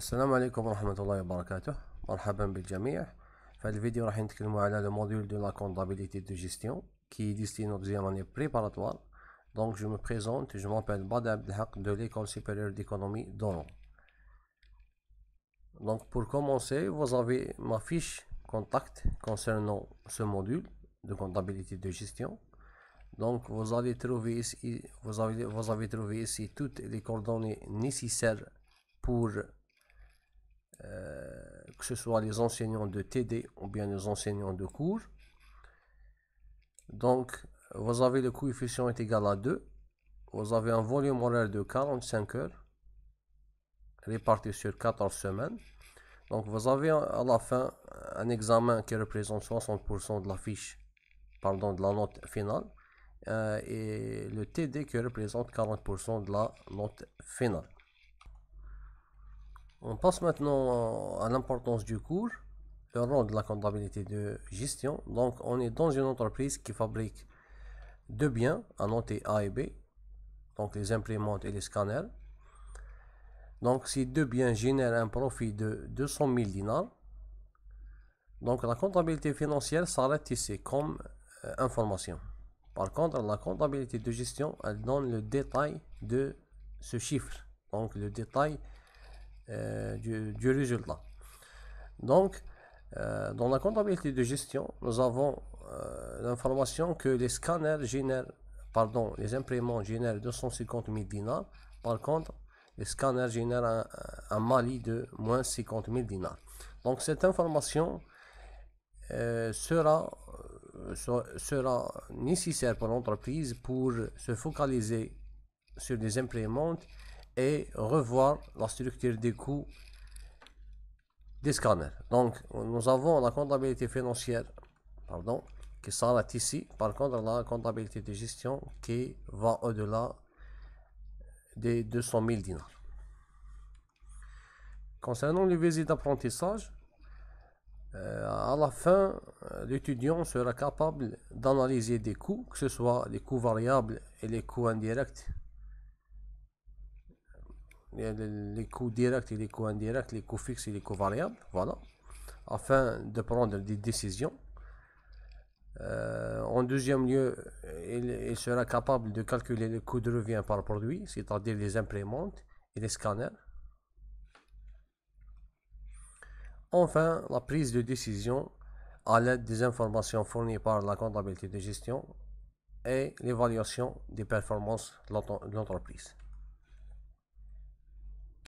Assalamu alaikum wa rahmatullahi wa barakatuh. Marraham bin vidéo nous le module de la comptabilité de gestion qui est destiné aux deuxièmes années préparatoires. Donc je me présente, je m'appelle Haq de l'école supérieure d'économie d'Oran. Donc pour commencer, vous avez ma fiche contact concernant ce module de comptabilité de gestion. Donc vous avez trouvé ici toutes les coordonnées nécessaires pour. Euh, que ce soit les enseignants de TD ou bien les enseignants de cours. Donc, vous avez le coefficient est égal à 2. Vous avez un volume horaire de 45 heures réparti sur 14 semaines. Donc, vous avez à la fin un examen qui représente 60% de la fiche, pardon, de la note finale. Euh, et le TD qui représente 40% de la note finale. On passe maintenant à l'importance du cours, le rôle de la comptabilité de gestion. Donc, on est dans une entreprise qui fabrique deux biens à noter A et B, donc les imprimantes et les scanners. Donc, ces deux biens génèrent un profit de 200 000 dinars. Donc, la comptabilité financière s'arrête ici comme euh, information. Par contre, la comptabilité de gestion, elle donne le détail de ce chiffre, donc le détail euh, du, résultat. Donc, euh, dans la comptabilité de gestion, nous avons euh, l'information que les scanners génèrent, pardon, les imprimantes génèrent 250 000 dinars. Par contre, les scanners génèrent un, mali de moins 50 000 dinars. Donc, cette information sera, sera nécessaire pour l'entreprise pour se focaliser sur des imprimantes revoir la structure des coûts des scanners. Donc, nous avons la comptabilité financière, pardon, qui s'arrête ici. Par contre, la comptabilité de gestion qui va au-delà des 200 000 dinars. Concernant les visites d'apprentissage, euh, à la fin, euh, l'étudiant sera capable d'analyser des coûts, que ce soit les coûts variables et les coûts indirects les coûts directs et les coûts indirects, les coûts fixes et les coûts variables, voilà, afin de prendre des décisions. Euh, en deuxième lieu, il, il, sera capable de calculer le coût de revient par produit, c'est-à-dire les imprimantes et les scanners. Enfin, la prise de décision à l'aide des informations fournies par la comptabilité de gestion et l'évaluation des performances de l'entreprise.